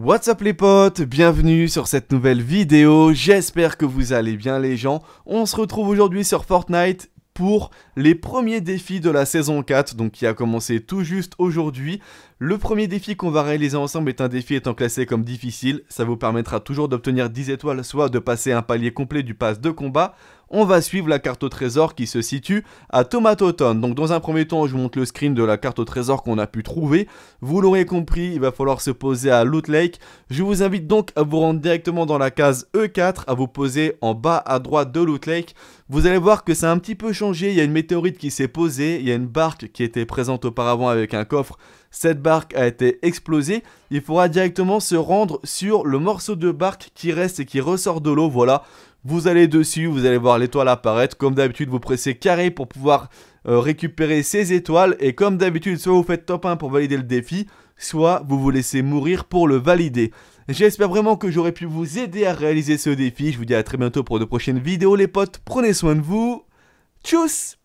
What's up les potes, bienvenue sur cette nouvelle vidéo, j'espère que vous allez bien les gens. On se retrouve aujourd'hui sur Fortnite pour les premiers défis de la saison 4, donc qui a commencé tout juste aujourd'hui. Le premier défi qu'on va réaliser ensemble est un défi étant classé comme difficile, ça vous permettra toujours d'obtenir 10 étoiles, soit de passer un palier complet du pass de combat, on va suivre la carte au trésor qui se situe à Tomatoton. Donc dans un premier temps, je vous montre le screen de la carte au trésor qu'on a pu trouver. Vous l'aurez compris, il va falloir se poser à Loot Lake. Je vous invite donc à vous rendre directement dans la case E4, à vous poser en bas à droite de Loot Lake. Vous allez voir que ça a un petit peu changé, il y a une météorite qui s'est posée, il y a une barque qui était présente auparavant avec un coffre cette barque a été explosée, il faudra directement se rendre sur le morceau de barque qui reste et qui ressort de l'eau, voilà. Vous allez dessus, vous allez voir l'étoile apparaître. Comme d'habitude, vous pressez carré pour pouvoir euh, récupérer ces étoiles. Et comme d'habitude, soit vous faites top 1 pour valider le défi, soit vous vous laissez mourir pour le valider. J'espère vraiment que j'aurai pu vous aider à réaliser ce défi. Je vous dis à très bientôt pour de prochaines vidéos les potes. Prenez soin de vous. Tchuss